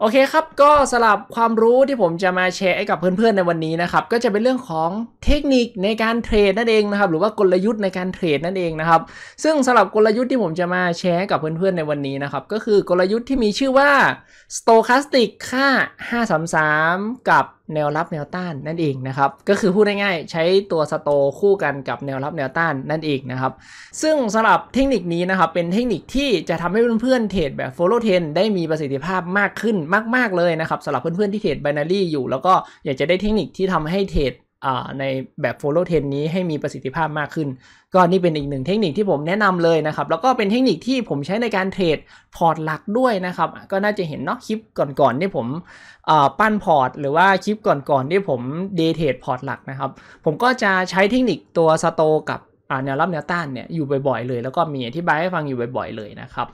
โอเคครับก็สำหรับความรู้ที่ผมจะมาแชร์ให้กับเพื่อนๆในวันนี้นะครับ ก็จะเป็นเรื่องของเทคนิคในการเทรดนั่นเองนะครับหรือว่ากลยุทธ์ในการเทรดนั่นเองนะครับซึ่งสำหรับกลยุทธ์ที่ผมจะมาแชร์กับเพื่อนๆในวันนี้นะครับก็คือกลยุทธ์ที่มีชื่อว่า stochastic ค่า 533 กับแนวรับแนวต้านนั่นเองนะครับก็คือพูดง่ายๆใช้ตัวสโตคู่กันกับแนวรับแนวต้านนั่นเองนะครับซึ่งสำหรับเทคนิคนี้นะครับเป็นเทคนิคที่จะทำให้เพื่อนๆเทรดแบบ follow trend ได้มีประสิทธิภาพมากขึ้นมาก ๆเลยนะครับสำหรับเพื่อนๆที่เทรด binary อยู่ แล้วก็อยากจะได้เทคนิคที่ทำให้เทรดในแบบ Follow 10นี้ให้มีประสิทธิภาพมากขึ้น ก็นี่เป็นอีกหนึ่งเทคนิคที่ผมแนะนำเลยนะครับ แล้วก็เป็นเทคนิคที่ผมใช้ในการเทรดพอร์ตหลักด้วยนะครับก็น่าจะเห็นเนาะคลิปก่อนๆที่ผมปั้นพอร์ต หรือว่าคลิปก่อนๆที่ผมเดเทรดพอร์ตหลักนะครับผมก็จะใช้เทคนิคตัวสโตกับแนวรับแนวต้านเนี่ยอยู่บ่อยๆเลยแล้วก็มีอธิบายให้ฟังอยู่บ่อยๆ เลยนะครับ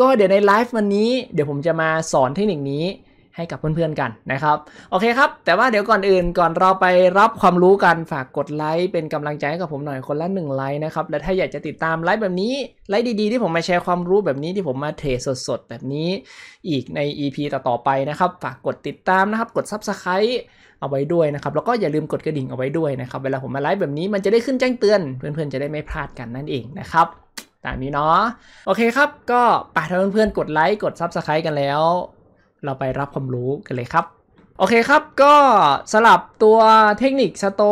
ก็เดี๋ยวในไลฟ์วันนี้เดี๋ยวผมจะมาสอนเทคนิคนี้ให้กับเพื่อนๆกันนะครับโอเคครับแต่ว่าเดี๋ยวก่อนอื่นก่อนเราไปรับความรู้กันฝากกดไลค์เป็นกำลังใจให้กับผมหน่อยคนละ1ไลค์นะครับและถ้าอยากจะติดตามไลค์แบบนี้ ไลค์ดีๆ ที่ผมมาแชร์ความรู้แบบนี้ที่ผมมาเทสสดๆแบบนี้อีกใน EP ต่อๆไปนะครับ ฝากกดติดตามนะครับ กด Subscribe เอาไว้ด้วยนะครับ แล้วก็อย่าลืมกดกระดิ่งเอาไว้ด้วยนะครับ เวลาผมมาไลฟ์แบบนี้มันจะได้ขึ้นแจ้งเตือนเพื่อนๆ จะได้ไม่พลาดกันนั่นเองนะครับตามนี้เนาะโอเคครับก็ไปถ้าเพื่อนๆกดไลค์กด Subscribe กันแล้วเราไปรับความรู้กันเลยครับ โอเคครับก็สลับตัวเทคนิคสโต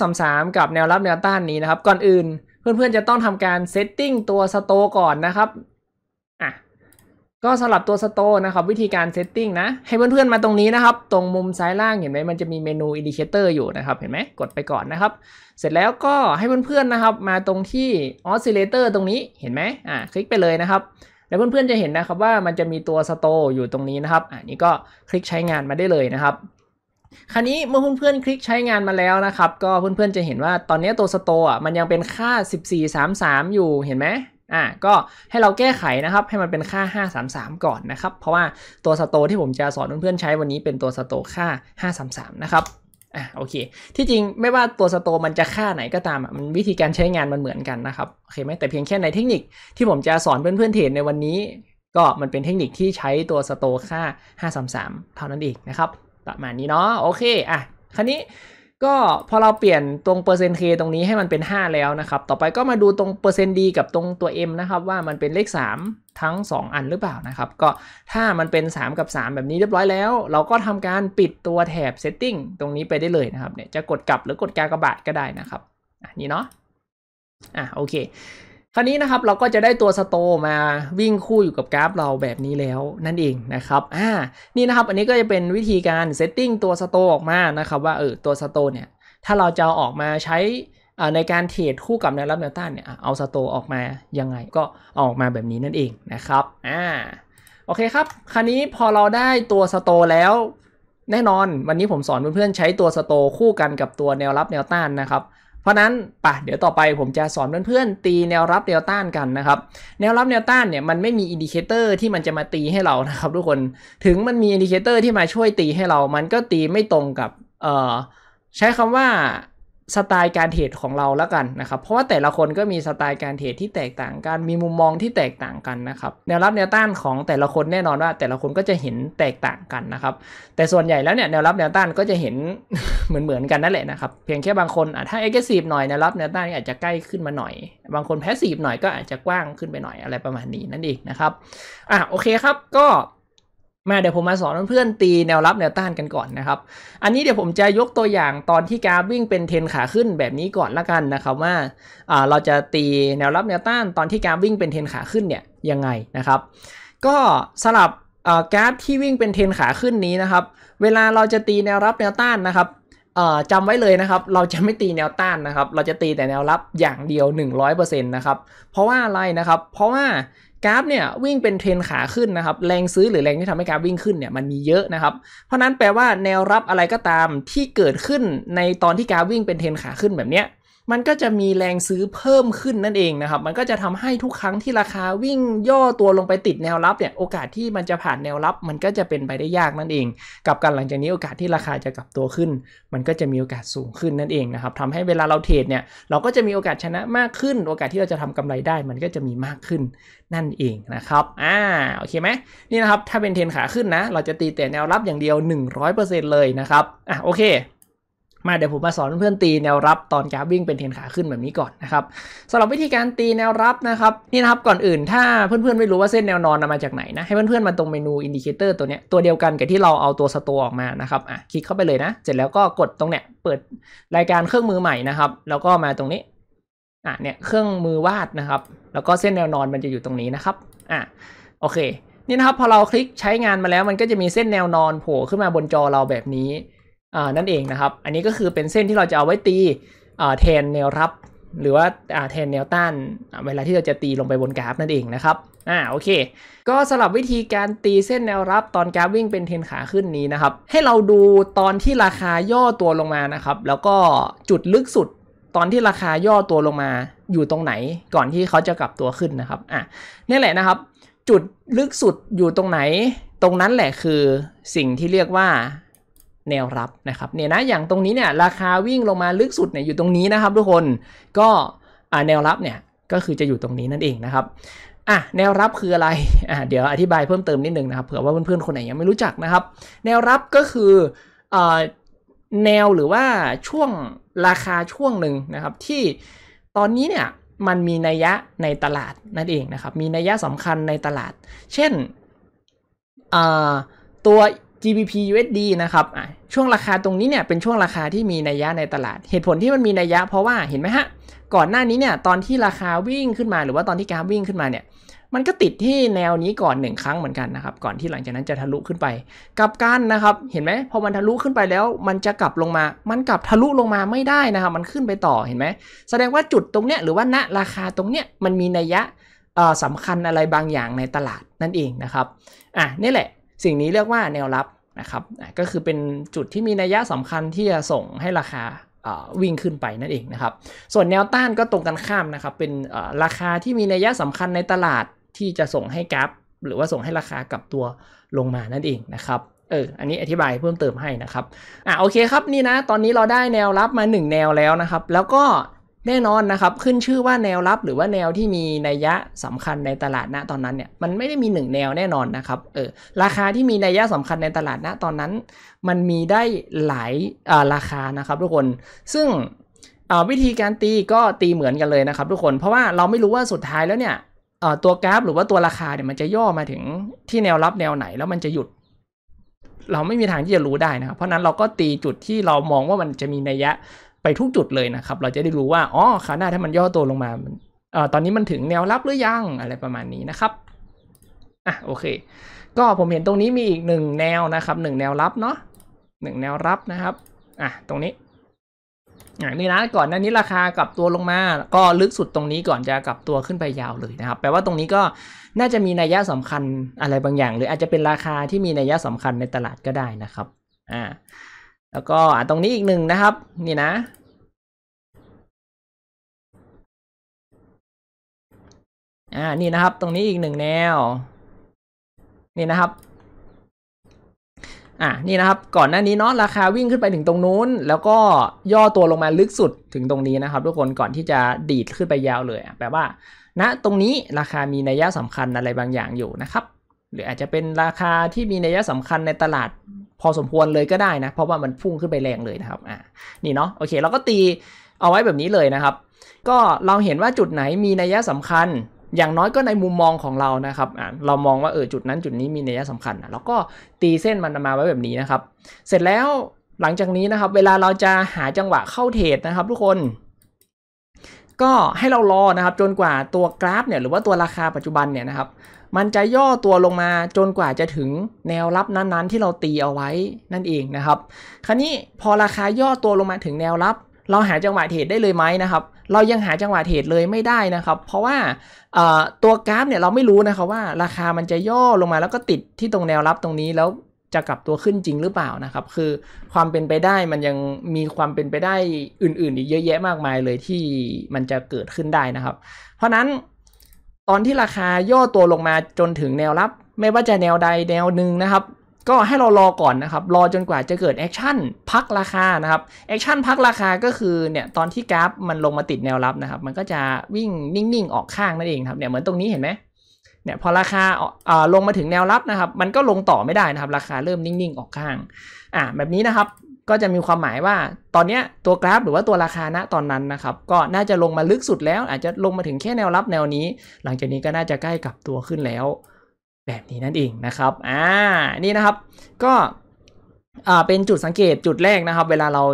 533กับแนวรับแนวต้านนี้นะครับ ก่อนอื่นเพื่อน ๆ จะต้องทำการเซตติ้งตัวสโตก่อนนะครับอ่ะก็สลับตัวสโตนะครับวิธีการเซตติ้งนะ ให้เพื่อน ๆ มาตรงนี้นะครับ ตรงมุมซ้ายล่างเห็นไหมมันจะมีเมนูอินดิเคเตอร์อยู่นะครับ เห็นไหมกดไปก่อนนะครับ เสร็จแล้วก็ให้เพื่อนๆนะครับ มาตรงที่ออสซิเลเตอร์ตรงนี้เห็นไหมอ่ะคลิกไปเลยนะครับแล้วเพื่อนๆจะเห็นนะครับว่ามันจะมีตัว Store อยู่ตรงนี้นะครับ อันนี้ก็คลิกใช้งานมาได้เลยนะครับ คราวนี้เมื่อเพื่อนๆคลิกใช้งานมาแล้วนะครับ ก็เพื่อนๆจะเห็นว่า ตอนนี้ตัว Store อ่ะมันยังเป็นค่า 1433 อยู่เห็นไหมอ่ะก็ให้เราแก้ไขนะครับให้มันเป็นค่า 533 ก่อนนะครับ เพราะว่าตัวสโตที่ผมจะสอนเพื่อนๆใช้วันนี้ เป็นตัวสโตค่า 533 นะครับอ่ะโอเค ที่จริงไม่ว่าตัวสโตมันจะค่าไหนก็ตามอ่ะมันวิธีการใช้งานมันเหมือนกันนะครับโอเคไหมแต่เพียงแค่ในเทคนิคที่ผมจะสอนเพื่อนๆเทรดในวันนี้ ก็มันเป็นเทคนิคที่ใช้ตัวสโตค่า 533 เท่านั้นเองนะครับประมาณนี้เนาะโอเคอ่ะคราวนี้ก็พอเราเปลี่ยนตรงเปอร์เซ็นต์คตรงนี้ให้มันเป็น 5 แล้วนะครับต่อไปก็มาดูตรงเปอร์เซ็นต์ีกับตรงตัว M นะครับว่ามันเป็นเลข3ทั้ง 2 อันหรือเปล่านะครับ ก็ถ้ามันเป็น 3 กับ 3 แบบนี้เรียบร้อยแล้ว เราก็ทำการปิดตัวแถบ setting ตรงนี้ไปได้เลยนะครับ เนี่ยจะกดกลับหรือกดกากระบาดก็ได้นะครับอันนี้เนาะอ่ะ โอเค คราวนี้นะครับเราก็จะได้ตัวสโตมาวิ่งคู่อยู่กับกราฟเราแบบนี้แล้ว นั่นเองนะครับ อ่า นี่นะครับ อันนี้ก็จะเป็นวิธีการเซตติ้งตัวสโตออกมานะครับ ว่าเออตัวสโตเนี่ย ถ้าเราจะออกมาใช้ในการเทรดคู่กับแนวรับแนวต้านเนี่ยเอาสโตออกมายังไงก็ออกมาแบบนี้นั่นเองนะครับอ่าโอเคครับคราวนี้พอเราได้ตัวสโตแล้วแน่นอน วันนี้ผมสอนเพื่อนๆใช้ตัวสโต คู่กันกับตัวแนวรับแนวต้านนะครับเพราะนั้นปะเดี๋ยวต่อไปผมจะสอนเพื่อนๆตีแนวรับแนวต้านกันนะครับแนวรับแนวต้านเนี่ยมันไม่มีอินดิเคเตอร์ที่มันจะมาตีให้เรานะครับ ทุกคนถึงมันมีอินดิเคเตอร์ ที่มาช่วยตีให้เรา มันก็ตีไม่ตรงกับเอ่อใช้คำว่าสไตล์การเทรดของเราแล้วกันนะครับ เพราะว่าแต่ละคนก็มีสไตล์การเทรดที่แตกต่างกัน มีมุมมองที่แตกต่างกันนะครับ แนวรับแนวต้านของแต่ละคนแน่นอนว่า แต่ละคนก็จะเห็นแตกต่างกันนะครับ แต่ส่วนใหญ่แล้วเนี่ยแนวรับแนวต้านก็จะเห็นเหมือนเหมือนกันนั่นแหละนะครับ เพียงแค่บางคนถ้าเอ็กซ์ซีฟหน่อยแนวรับแนวต้านอาจจะใกล้ขึ้นมาหน่อย บางคนแพสซีฟหน่อยก็อาจจะกว้างขึ้นไปหน่อยอะไรประมาณนี้นั่นเองนะครับอ่ะโอเคครับก็มาเดี๋ยวผมมาสอนเพื่อนตีแนวรับแนวต้านกันก่อนนะครับ อันนี้เดี๋ยวผมจะยกตัวอย่างตอนที่กราฟวิ่งเป็นเทนขาขึ้นแบบนี้ก่อนละกันนะครับว่าเราจะตีแนวรับแนวต้านตอนที่กราฟวิ่งเป็นเทนขาขึ้นเนี่ยยังไงนะครับก็สลับกราฟที่วิ่งเป็นเทนขาขึ้นนี้นะครับเวลาเราจะตีแนวรับแนวต้านนะครับจำไว้เลยนะครับเราจะไม่ตีแนวต้านนะครับ เราจะตีแต่แนวรับอย่างเดียว100%นะครับเพราะว่าอะไรนะครับ เพราะว่ากราฟเนี่ยวิ่งเป็นเทรนขาขึ้นนะครับแรงซื้อหรือแรงที่ทำให้กราฟวิ่งขึ้นเนี่ยมันมีเยอะนะครับเพราะนั้นแปลว่าแนวรับอะไรก็ตามที่เกิดขึ้นในตอนที่กราฟวิ่งเป็นเทรนขาขึ้นแบบเนี้ยมันก็จะมีแรงซื้อเพิ่มขึ้นนั่นเองนะครับ มันก็จะทำให้ทุกครั้งที่ราคาวิ่งย่อตัวลงไปติดแนวรับเนี่ย โอกาสที่มันจะผ่านแนวรับ มันก็จะเป็นไปได้ยากนั่นเอง กับการหลังจากนี้โอกาสที่ราคาจะกลับตัวขึ้น มันก็จะมีโอกาสสูงขึ้นนั่นเองนะครับทำให้เวลาเราเทรดเนี่ย เราก็จะมีโอกาสชนะมากขึ้น โอกาสที่เราจะทำกำไรได้มันก็จะมีมากขึ้นนั่นเองนะครับ อ่า โอเคไหม นี่นะครับ ถ้าเป็นเทรนขาขึ้นนะ เราจะตีแต่แนวรับอย่างเดียว 100%เลยนะครับ อ่ะ โอเคมาเดี๋ยวผมมาสอนเพื่อนตีแนวรับตอนกราฟวิ่งเป็นเทนขาขึ้นแบบนี้ก่อนนะครับสำหรับวิธีการตีแนวรับนะครับนี่นะครับก่อนอื่น ถ้าเพื่อนๆไม่รู้ว่าเส้นแนวนอนมาจากไหนนะให้เพื่อนๆมาตรงเมนูอินดิเคเตอร์ตัวเนี้ยตัวเดียวกันกับที่เราเอาตัวสัตออกมานะครับอ่ะคลิกเข้าไปเลยนะ เสร็จแล้วก็กดตรงเนี้ยเปิดรายการเครื่องมือใหม่นะครับ แล้วก็มาตรงนี้อ่ะเนี่ยเครื่องมือวาดนะครับ แล้วก็เส้นแนวนอนมันจะอยู่ตรงนี้นะครับ อ่ะ โอเคนี่นะครับพอเราคลิกใช้งานมาแล้วมันก็จะมีเส้นแนวนอนโผล่ขึ้นมาบนจอเราแบบนี้นั่นเองนะครับอันนี้ก็คือเป็นเส้นที่เราจะเอาไว้ตีแทนแนวรับ หรือว่าแทนแนวต้านเวลาที่เราจะตีลงไปบนกราฟนั่นเองนะครับอ่าโอเค ก็สลับวิธีการตีเส้นแนวรับตอนกราฟวิ่งเป็นเทนขาขึ้นนี้นะครับ ให้เราดูตอนที่ราคาย่อตัวลงมานะครับ แล้วก็จุดลึกสุดตอนที่ราคาย่อตัวลงมา อยู่ตรงไหนก่อนที่เขาจะกลับตัวขึ้นนะครับอ่ะนี่แหละนะครับ จุดลึกสุดอยู่ตรงไหนตรงนั้นแหละคือสิ่งที่เรียกว่าแนวรับนะครับเนี่ยนะอย่างตรงนี้เนี่ยราคาวิ่งลงมาลึกสุดเนี่ยอยู่ตรงนี้นะครับทุกคนก็แนวรับเนี่ยก็คือจะอยู่ตรงนี้นั่นเองนะครับอ่ะแนวรับคืออะไรอ่ะเดี๋ยวอธิบายเพิ่มเติมนิดนึงนะครับเผื่อว่าเพื่อนๆคนไหนยังไม่รู้จักนะครับ แนวรับก็คืออ่าแนวหรือว่าช่วงราคาช่วงหนึ่งนะครับ ที่ตอนนี้เนี่ยมันมีนัยยะในตลาดนั่นเองนะครับมีนัยยะสำคัญในตลาด เช่นตัว GBP USD นะครับช่วงราคาตรงนี้เนี่ยเป็นช่วงราคาที่มีนัยยะในตลาดเหตุผลที่มันมีนัยยะเพราะว่าเห็นไหมฮะก่อนหน้านี้เนี่ยตอนที่ราคาวิ่งขึ้นมาหรือว่าตอนที่กราฟวิ่งขึ้นมาเนี่ยมันก็ติดที่แนวนี้ก่อน 1 ครั้งเหมือนกันนะครับก่อนที่หลังจากนั้นจะทะลุขึ้นไป กลับกันนะครับเห็นไหมพอมันทะลุขึ้นไปแล้วมันจะกลับลงมา มันกลับทะลุลงมาไม่ได้นะครับมันขึ้นไปต่อเห็นไหมแสดงว่าจุดตรงเนี้ยหรือว่าณราคาตรงเนี้ยมันมีนัยยะสำคัญอะไรบางอย่างในตลาดนั่นเองนะครับอ่ะนี่แหละสิ่งนี้เรียกว่าแนวรับนะครับ ก็คือเป็นจุดที่มีนัยยะสำคัญที่จะส่งให้ราคาวิ่งขึ้นไปนั่นเองนะครับส่วนแนวต้านก็ตรงกันข้ามนะครับเป็นราคาที่มีนัยยะสำคัญในตลาดที่จะส่งให้กราฟหรือว่าส่งให้ราคากลับตัวลงมานั่นเองนะครับเอออันนี้อธิบายเพิ่มเติมให้นะครับอ่ะโอเคครับนี่นะตอนนี้เราได้แนวรับมา 1 แนวแล้วนะครับ แล้วก็แน่นอนนะครับ ขึ้นชื่อว่าแนวรับหรือว่าแนวที่มีนัยยะสำคัญในตลาดณตอนนั้นเนี่ยมันไม่ได้มี1แนวแน่นอนนะครับ เออราคาที่มีนัยยะสำคัญในตลาดณตอนนั้น มันมีได้หลายาราคานะครับ ทุกคนซึ่งวิธีการตีก็ตีเหมือนกันเลยนะครับ ทุกคน เพราะว่าเราไม่รู้ว่าสุดท้ายแล้วเนี่ยตัวกราฟ หรือว่าตัวราคาเนี่ยมันจะย่อมาถึงที่แนวรับแนวไหนแล้วมันจะหยุด เราไม่มีทางที่จะรู้ได้นะครับ เพราะนั้นเราก็ตีจุดที่เรามองว่ามันจะมีนัยยะไปทุกจุดเลยนะครับ เราจะได้รู้ว่าอ๋อขาหน้าถ้ามันย่อตัวลงมาออตอนนี้มันถึงแนวรับหรือยังอะไรประมาณนี้นะครับอ่ะโอเค ก็ผมเห็นตรงนี้มีอีกหนึ่งแนวนะครับหนึ่งแนวรับเนาะหนึ่งแนวรับนะครับอ่ะตรงนี้อ่ะนี่นะก่อนหน้านี้ราคากลับตัวลงมา ก็ลึกสุดตรงนี้ก่อนจะกลับตัวขึ้นไปยาวเลยนะครับแปลว่าตรงนี้ก็น่าจะมีนัยยะสำคัญอะไรบางอย่าง หรืออาจจะเป็นราคาที่มีนัยยะสำคัญในตลาดก็ได้นะครับ อ่าแล้วก็อ่าตรงนี้อีกหนึ่งนะครับ นี่นะ อ่านี่นะครับตรงนี้อีกหนึ่งแนว นี่นะครับ อ่านี่นะครับ ก่อนหน้านี้เนาะราคาวิ่งขึ้นไปถึงตรงนู้น แล้วก็ย่อตัวลงมาลึกสุดถึงตรงนี้นะครับ ทุกคนก่อนที่จะดีดขึ้นไปยาวเลยแปลว่าณนะ ตรงนี้ราคามีนัยยะสำคัญอะไรบางอย่างอยู่นะครับหรืออาจจะเป็นราคาที่มีนัยสำคัญในตลาดพอสมควรเลยก็ได้นะเพราะว่ามันพุ่งขึ้นไปแรงเลยนะครับอ่านี่เนาะโอเคเราก็ตีเอาไว้แบบนี้เลยนะครับ ก็เราเห็นว่าจุดไหนมีนัยสำคัญ อย่างน้อยก็ในมุมมองของเรานะครับเรามองว่าเออจุดนั้นจุดนี้มีนัยสำคัญนะแล้วก็ตีเส้นมันมาไว้แบบนี้นะครับ เสร็จแล้วหลังจากนี้นะครับ เวลาเราจะหาจังหวะเข้าเทรดนะครับ ทุกคน ก็ให้เรารอนะครับ จนกว่าตัวกราฟเนี่ยหรือว่าตัวราคาปัจจุบันเนี่ยนะครับมันจะย่อตัวลงมาจนกว่าจะถึงแนวรับนั้นๆ ที่เราตีเอาไว้นั่นเองนะครับ คราวนี้พอราคาย่อตัวลงมาถึงแนวรับ เราหาจังหวะเทรดได้เลยไหมนะครับ เรายังหาจังหวะเทรดเลยไม่ได้นะครับ เพราะว่าตัวกราฟเนี่ยเราไม่รู้นะครับว่าราคามันจะย่อลงมาแล้วก็ติดที่ตรงแนวรับตรงนี้แล้วจะกลับตัวขึ้นจริงหรือเปล่านะครับ คือความเป็นไปได้มันยังมีความเป็นไปได้อื่นๆอีกเยอะแยะมากมายเลยที่มันจะเกิดขึ้นได้นะครับ เพราะนั้นตอนที่ราคาย่อตัวลงมาจนถึงแนวรับ ไม่ว่าจะแนวใดแนวหนึ่งนะครับ ก็ให้เรารอก่อนนะครับ รอจนกว่าจะเกิดแอคชั่นพักราคานะครับแอคชั่นพักราคาก็คือเนี่ยตอนที่กราฟมันลงมาติดแนวรับนะครับ มันก็จะวิ่งนิ่งๆออกข้างนั่นเองครับเนี่ยเหมือนตรงนี้เห็นไหมเนี่ยพอราคาเออ่ลงมาถึงแนวรับนะครับ มันก็ลงต่อไม่ได้นะครับ ราคาเริ่มนิ่งๆ ออกข้าง อ่าแบบนี้นะครับก็จะมีความหมายว่าตอนนี้ตัวกราฟ หรือว่าตัวราคาณตอนนั้นนะครับ ก็น่าจะลงมาลึกสุดแล้ว อาจจะลงมาถึงแค่แนวรับแนวนี้ หลังจากนี้ก็น่าจะใกล้กับตัวขึ้นแล้ว แบบนี้นั่นเองนะครับอ่านี่นะครับก็อ่าเป็นจุดสังเกตจุดแรกนะครับ เวลาเรา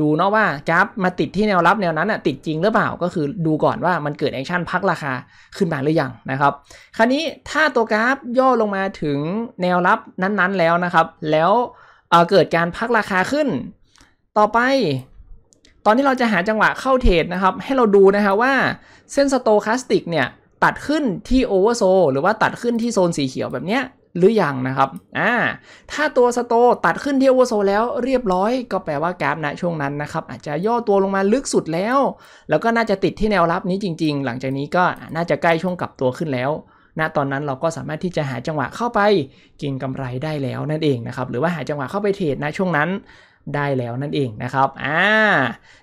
ดูเนาะว่ากราฟมาติดที่แนวรับแนวนั้นอ่ะติดจริงหรือเปล่า ก็คือดูก่อนว่ามันเกิดแอคชั่นพักราคาขึ้นมาหรือยังนะครับ คราวนี้ถ้าตัวกราฟย่อลงมาถึงแนวรับนั้น ๆ แล้วนะครับ แล้วเกิดการพักราคาขึ้น ต่อไป ตอนที่เราจะหาจังหวะเข้าเทรดนะครับ ให้เราดูนะฮะว่าเส้นสโตคาสติกเนี่ยตัดขึ้นที่โอเวอร์โซ หรือว่าตัดขึ้นที่โซนสีเขียวแบบเนี้ยหรืออยังนะครับ อ่า ถ้าตัวสโตตัดขึ้นที่โอเวอร์โซ แล้วเรียบร้อยก็แปลว่ากราฟณช่วงนั้นนะครับ อาจจะย่อตัวลงมาลึกสุดแล้ว แล้วก็น่าจะติดที่แนวรับนี้จริงๆ หลังจากนี้ก็น่าจะใกล้ช่วงกลับตัวขึ้นแล้วณตอนนั้นเราก็สามารถที่จะหาจังหวะเข้าไปเก็งกำไรได้แล้วนั่นเองนะครับหรือว่าหาจังหวะเข้าไปเทรดนช่วงนั้นได้แล้วนั่นเองนะครับอ่า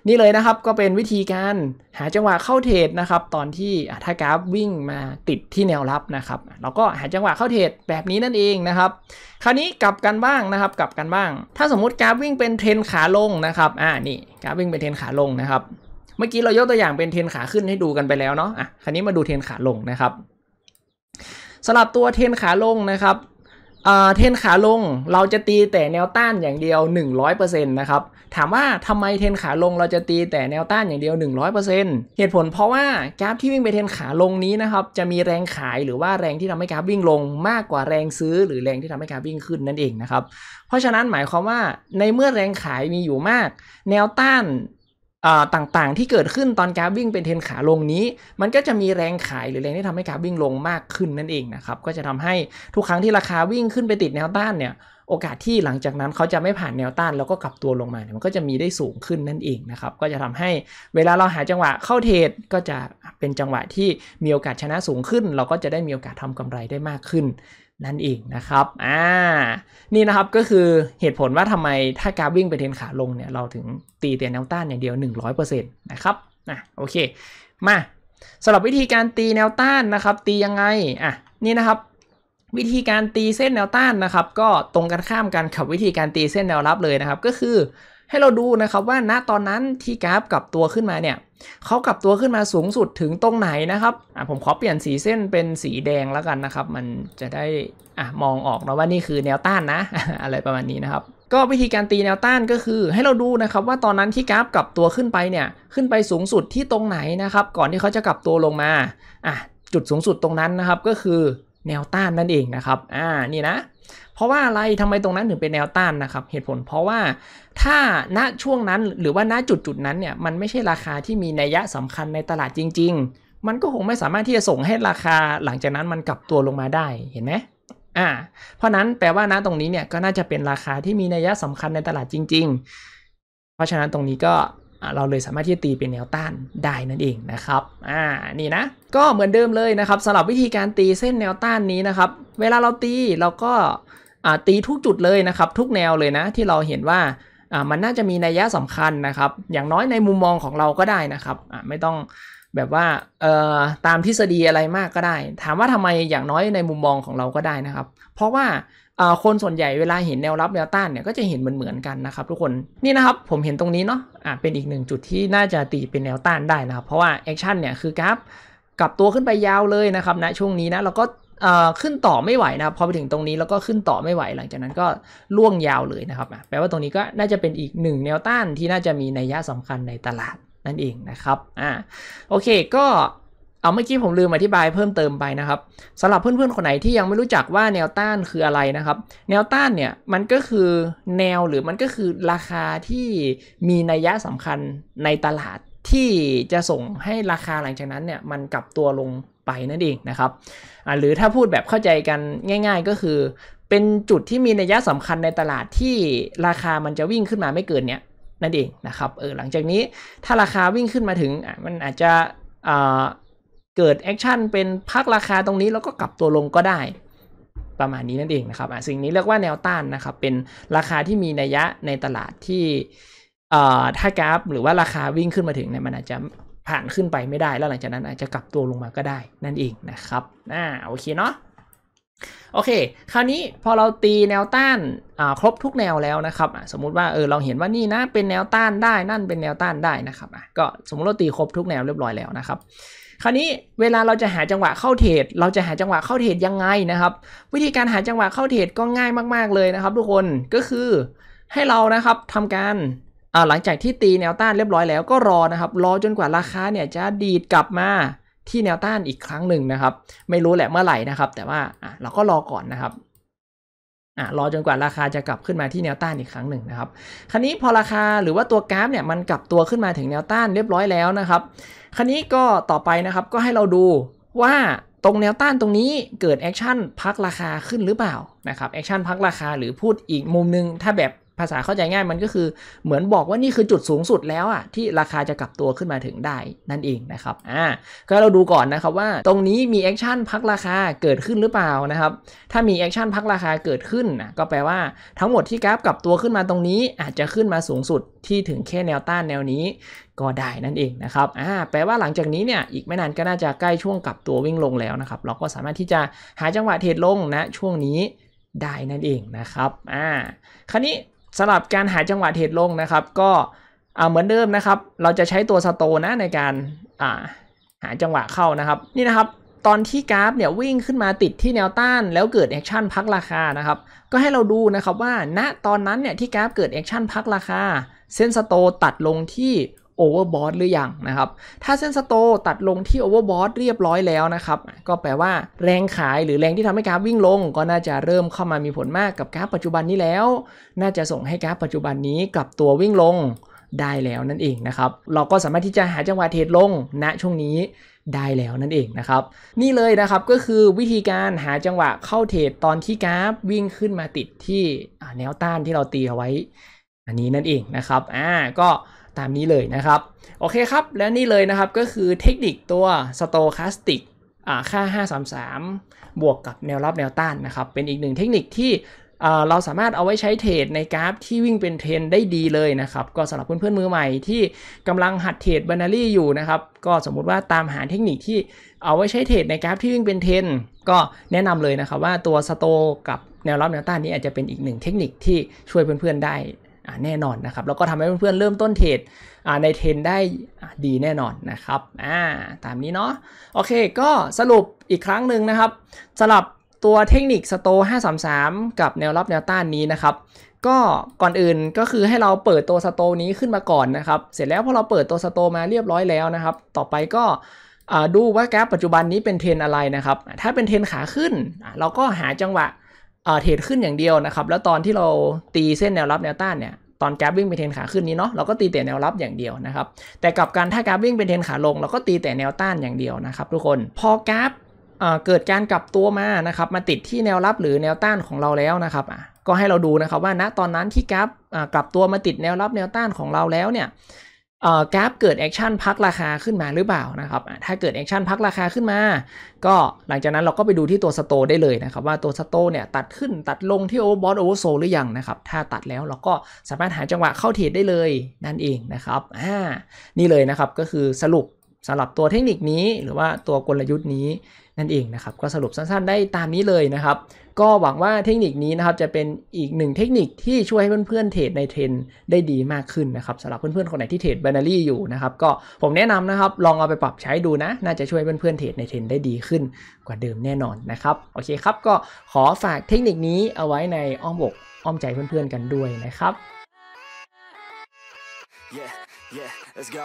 นี่เลยนะครับก็เป็นวิธีการหาจังหวะเข้าเทรดนะครับ ตอนที่ถ้ากราฟวิ่งมาติดที่แนวรับนะครับ เราก็หาจังหวะเข้าเทรดแบบนี้นั่นเองนะครับ คราวนี้กลับกันบ้างนะครับกลับกันบ้าง ถ้าสมมุติกราฟวิ่งเป็นเทรนขาลงนะครับอ่านี่กราฟวิ่งเป็นเทรนขาลงนะครับ เมื่อกี้เรายกตัวอย่างเป็นเทรนขาขึ้นให้ดูกันไปแล้วเนาะอ่ะคราวนี้มาดูเทรนขาลงนะครับสำหรับตัวเทนขาลงนะครับเทนขาลงเราจะตีแต่แนวต้านอย่างเดียว 100%นะครับ ถามว่าทำไมเทนขาลงเราจะตีแต่แนวต้านอย่างเดียว 100%เหตุผลเพราะว่ากราฟที่วิ่งไปเทนขาลงนี้นะครับจะมีแรงขายหรือว่าแรงที่ทำให้กราฟวิ่งลงมากกว่าแรงซื้อ หรือแรงที่ทำให้กราฟวิ่งขึ้นนั่นเองนะครับ เพราะฉะนั้นหมายความว่าในเมื่อแรงขายมีอยู่มากแนวต้านต่างๆ ที่เกิดขึ้นตอนกราฟวิ่งเป็นเทนขาลงนี้ มันก็จะมีแรงขาย หรือแรงที่ทำให้กราฟวิ่งลงมากขึ้นนั่นเองนะครับ ก็จะทำให้ทุกครั้งที่ราคาวิ่งขึ้นไปติดแนวต้านเนี่ย โอกาสที่หลังจากนั้น เขาจะไม่ผ่านแนวต้านแล้วก็กลับตัวลงมา มันก็จะมีได้สูงขึ้นนั่นเองนะครับ ก็จะทำให้เวลาเราหาจังหวะเข้าเทรดก็จะเป็นจังหวะที่มีโอกาสชนะสูงขึ้น เราก็จะได้มีโอกาสทำกำไรได้มากขึ้นนั่นเองนะครับ อ่า นี่นะครับ ก็คือเหตุผลว่าทำไมถ้ากราฟวิ่งไปเทนขาลงเนี่ย เราถึงตีเตียนแนวต้านอย่างเดียว 100%นะครับน่ะ โอเค มาสำหรับวิธีการตีแนวต้านนะครับ ตียังไง อ่ะ นี่นะครับ วิธีการตีเส้นแนวต้านนะครับ ก็ตรงกันข้ามกันกับวิธีการตีเส้นแนวรับเลยนะครับ ก็คือให้เราดูนะครับว่าณตอนนั้นที่กราฟกลับตัวขึ้นมาเนี่ยเขากลับตัวขึ้นมาสูงสุดถึงตรงไหนนะครับผมขอเปลี่ยนสีเส้นเป็นสีแดงแล้วกันนะครับ มันจะได้อ่ะมองออกนะว่านี่คือแนวต้านนะอะไรประมาณนี้นะครับ ก็วิธีการตีแนวต้านก็คือ ให้เราดูนะครับว่าตอนนั้นที่กราฟกลับตัวขึ้นไปเนี่ย ขึ้นไปสูงสุดที่ตรงไหนนะครับ ก่อนที่เขาจะกลับตัวลงมาอ่ะจุดสูงสุดตรงนั้นนะครับก็คือแนวต้านนั่นเองนะครับอ่านี่นะเพราะว่าอะไรทำไมตรงนั้นถึงเป็นแนวต้านนะครับเหตุผล เพราะว่า ถ้าณช่วงนั้นหรือว่าณจุดจุดนั้นเนี่ย มันไม่ใช่ราคาที่มีนัยยะสำคัญในตลาดจริง ๆ มันก็คงไม่สามารถที่จะส่งให้ราคาหลังจากนั้นมันกลับตัวลงมาได้ เห็นไหมอ่า เพราะนั้นแปลว่าณตรงนี้เนี่ยก็น่าจะเป็นราคาที่มีนัยยะสำคัญในตลาดจริง ๆ เพราะฉะนั้นตรงนี้ก็เราเลยสามารถที่จะตีเป็นแนวต้านได้นั่นเองนะครับ อ่านี่นะ ก็เหมือนเดิมเลยนะครับสำหรับวิธีการตีเส้นแนวต้านนี้นะครับ เวลาเราตีเราก็ตีทุกจุดเลยนะครับ ทุกแนวเลยนะที่เราเห็นว่ามันน่าจะมีนัยยะสำคัญนะครับ อย่างน้อยในมุมมองของเราก็ได้นะครับไม่ต้องแบบว่าตามทฤษฎีอะไรมากก็ได้ ถามว่าทำไมอย่างน้อยในมุมมองของเราก็ได้นะครับ เพราะว่าคนส่วนใหญ่เวลาเห็นแนวรับแนวต้านเนี่ยก็จะเห็นเหมือนๆกันนะครับ ทุกคนนี่นะครับผมเห็นตรงนี้เนาะเป็นอีกหนึ่งจุดที่น่าจะตีเป็นแนวต้านได้นะครับเพราะว่าแอคชั่นเนี่ยคือกราฟกลับตัวขึ้นไปยาวเลยนะครับนะช่วงนี้นะเราก็ขึ้นต่อไม่ไหวนะครับ พอไปถึงตรงนี้แล้วก็ขึ้นต่อไม่ไหวหลังจากนั้นก็ล่วงยาวเลยนะครับแปลว่าตรงนี้ก็น่าจะเป็นอีกหนึ่งแนวต้านที่น่าจะมีในยยะสำคัญในตลาดนั่นเองนะครับอ่าโอเคก็เอาเมื่อกี้ผมลืมอธิบายเพิ่มเติมไปนะครับสำหรับเพื่อน ๆ คนไหนที่ยังไม่รู้จักว่าแนวต้านคืออะไรนะครับ แนวต้านเนี่ยมันก็คือแนวหรือมันก็คือราคาที่มีนัยยะสำคัญในตลาดที่จะส่งให้ราคาหลังจากนั้นเนี่ยมันกลับตัวลงไปนั่นเองนะครับหรือถ้าพูดแบบเข้าใจกันง่าย ๆ ก็คือ เป็นจุดที่มีนัยยะสำคัญในตลาดที่ราคามันจะวิ่งขึ้นมาไม่เกินเนี้ยนั่นเองนะครับเออหลังจากนี้ถ้าราคาวิ่งขึ้นมาถึงมันอาจจะเกิดแอคชั่นเป็นพักราคาตรงนี้แล้วก็กลับตัวลงก็ได้ ประมาณนี้นั่นเองนะครับสิ่งนี้เรียกว่าแนวต้านนะครับ เป็นราคาที่มีนัยยะในตลาดที่ถ้ากราฟหรือว่าราคาวิ่งขึ้นมาถึงเนี่ยมันอาจจะผ่านขึ้นไปไม่ได้ แล้วหลังจากนั้นอาจจะกลับตัวลงมาก็ได้ นั่นเองนะครับอ่าโอเคเนาะโอเค คราวนี้พอเราตีแนวต้านครบทุกแนวแล้วนะครับสมมุติว่าเออเราเห็นว่านี่นะเป็นแนวต้านได้นั่นเป็นแนวต้านได้นะครับก็สมมติเราตีครบทุกแนวเรียบร้อยแล้วนะครับคราวนี้เวลาเราจะหาจังหวะเข้าเทรดเราจะหาจังหวะเข้าเทรดยังไงนะครับ วิธีการหาจังหวะเข้าเทรดก็ง่ายมาก ๆเลยนะครับ ทุกคนก็คือให้เรานะครับทำการหลังจากที่ตีแนวต้านเรียบร้อยแล้วก็รอนะครับ รอจนกว่าราคาเนี่ยจะดีดกลับมาที่แนวต้านอีกครั้งหนึ่งนะครับ ไม่รู้แหละเมื่อไหร่นะครับ แต่ว่าเราก็รอก่อนนะครับอรอจนกว่าราคาจะกลับขึ้นมาที่แนวต้านอีกครั้งหนึ่งนะครับคราวนี้พอราคาหรือว่าตัวกราฟเนี่ยมันกลับตัวขึ้นมาถึงแนวต้านเรียบร้อยแล้วนะครับคันนี้ก็ต่อไปนะครับก็ให้เราดูว่าตรงแนวต้านตรงนี้เกิดแอคชั่นพักราคาขึ้นหรือเปล่านะครับแอคชั่นพักราคาหรือพูดอีกมุมนึงถ้าแบบภาษาเข้าใจง่ายมันก็คือเหมือนบอกว่านี่คือจุดสูงสุดแล้วอะที่ราคาจะกลับตัวขึ้นมาถึงได้นั่นเองนะครับอ่าก็เราดูก่อนนะครับว่าตรงนี้มีแอคชั่นพักราคาเกิดขึ้นหรือเปล่านะครับถ้ามีแอคชั่นพักราคาเกิดขึ้นนะก็แปลว่าทั้งหมดที่กราฟกลับตัวขึ้นมาตรงนี้อาจจะขึ้นมาสูงสุดที่ถึงแค่แนวต้านแนวนี้ ก็ได้นั่นเองนะครับอ่าแปลว่าหลังจากนี้เนี่ยอีกไม่นานก็น่าจะใกล้ช่วงกลับตัววิ่งลงแล้วนะครับเราก็สามารถที่จะหาจังหวะเทรดลงนะช่วงนี้ได้นั่นเองนะครับอ่าคราวนี้สำหรับการหาจังหวะเทรดลงนะครับก็เหมือนเดิมนะครับเราจะใช้ตัวสโตนะในการหาจังหวะเข้านะครับ นี่นะครับตอนที่กราฟเนี่ยวิ่งขึ้นมาติดที่แนวต้านแล้วเกิดแอคชั่นพักราคานะครับก็ให้เราดูนะครับว่าณตอนนั้นเนี่ยที่กราฟเกิดแอคชั่นพักราคา เส้นสโตตัดลงที่โอเวอร์บอทหรืออยังนะครับ ถ้าเส้นสโตตัดลงที่โอเวอร์บอทเรียบร้อยแล้วนะครับ ก็แปลว่าแรงขายหรือแรงที่ทำให้กราฟวิ่งลง ก็น่าจะเริ่มเข้ามามีผลมากกับกราฟปัจจุบันนี้แล้ว น่าจะส่งให้กราฟปัจจุบันนี้กลับตัววิ่งลงได้แล้วนั่นเองนะครับ เราก็สามารถที่จะหาจังหวะเทรดลงณนะช่วงนี้ได้แล้วนั่นเองนะครับ นี่เลยนะครับก็คือวิธีการหาจังหวะเข้าเทรดตอนที่กราฟวิ่งขึ้นมาติดที่แนวต้านที่เราตีเอาไว้ อันนี้นั่นเองนะครับ อ่า ก็ตามนี้เลยนะครับโอเคครับและนี่เลยนะครับก็คือเทคนิคตัว stochastic ค่า 533 บวกกับแนวรับแนวต้านนะครับเป็นอีกหนึ่งเทคนิคที่เราสามารถเอาไว้ใช้เทรดในกราฟที่วิ่งเป็นเทรนได้ดีเลยนะครับ ก็สำหรับเพื่อนๆมือใหม่ที่กำลังหัดเทรดบันารี่อยู่นะครับก็สมมุติว่าตามหาเทคนิคที่เอาไว้ใช้เทรดในกราฟที่วิ่งเป็นเทรนก็แนะนำเลยนะครับว่าตัวสโตกับแนวรับแนวต้านนี้ อาจจะเป็นอีกหนึ่งเทคนิคที่ช่วยเพื่อน ๆได้แน่นอนนะครับแล้วก็ทำให้เพื่อนๆเริ่มต้นเทรดในเทรนได้ดีแน่นอนนะครับอ่าตามนี้เนาะโอเคก็สรุปอีกครั้งหนึ่งนะครับสลับตัวเทคนิคสโต 533 กับแนวรับแนวต้านนี้นะครับก็ก่อนอื่นก็คือให้เราเปิดตัวสโตนี้ขึ้นมาก่อนนะครับ เสร็จแล้วพอเราเปิดตัวสโตมาเรียบร้อยแล้วนะครับต่อไปก็ดูว่าแกรปัจจุบันนี้เป็นเทรนอะไรนะครับถ้าเป็นเทรนขาขึ้น เราก็หาจังหวะเทรดขึ้นอย่างเดียวนะครับ แล้วตอนที่เราตีเส้นแนวรับแนวต้านเนี่ย ตอนกราฟวิ่งเป็นเทนขาขึ้นนี้เนาะ เราก็ตีแต่แนวรับอย่างเดียวนะครับ แต่กับการถ้ากราฟวิ่งเป็นเทนขาลง เราก็ตีแต่แนวต้านอย่างเดียวนะครับ ทุกคน พอกราเกิดการกลับตัวมานะครับ มาติดที่แนวรับหรือแนวต้านของเราแล้วนะครับก็ให้เราดูนะครับว่า ณ ตอนนั้นที่กรากลับตัวมาติดแนวรับแนวต้านของเราแล้วเนี่ยกราฟเกิดแอคชั่นพักราคาขึ้นมาหรือเปล่านะครับ ถ้าเกิดแอคชั่นพักราคาขึ้นมา ก็หลังจากนั้นเราก็ไปดูที่ตัวสโตได้เลยนะครับว่าตัวสโตเนี่ยตัดขึ้นตัดลงที่โอเวอร์บอทโอเวอร์โซหรือยังนะครับ ถ้าตัดแล้วเราก็สามารถหาจังหวะเข้าเทรดได้เลยนั่นเองนะครับ อ่า นี่เลยนะครับก็คือสรุปสำหรับตัวเทคนิคนี้หรือว่าตัวกลยุทธ์นี้นั่นเองนะครับก็สรุปสั้นๆได้ตามนี้เลยนะครับก็หวังว่าเทคนิคนี้นะครับจะเป็นอีกหนึ่งเทคนิคที่ช่วยให้เพื่อนๆเทรดในเทรนได้ดีมากขึ้นนะครับสำหรับเพื่อนๆคนไหนที่เทรดบนารี่อยู่นะครับก็ผมแนะนำนะครับ ลองเอาไปปรับใช้ดูนะน่าจะช่วยเพื่อนๆเทรดในเทรนได้ดีขึ้นกว่าเดิมแน่นอนนะครับโอเคครับก็ขอฝากเทคนิคนี้เอาไว้ในอ้อมอกอ้อมใจเพื่อนๆกันด้วยนะครับ yeah, yeah, let's go.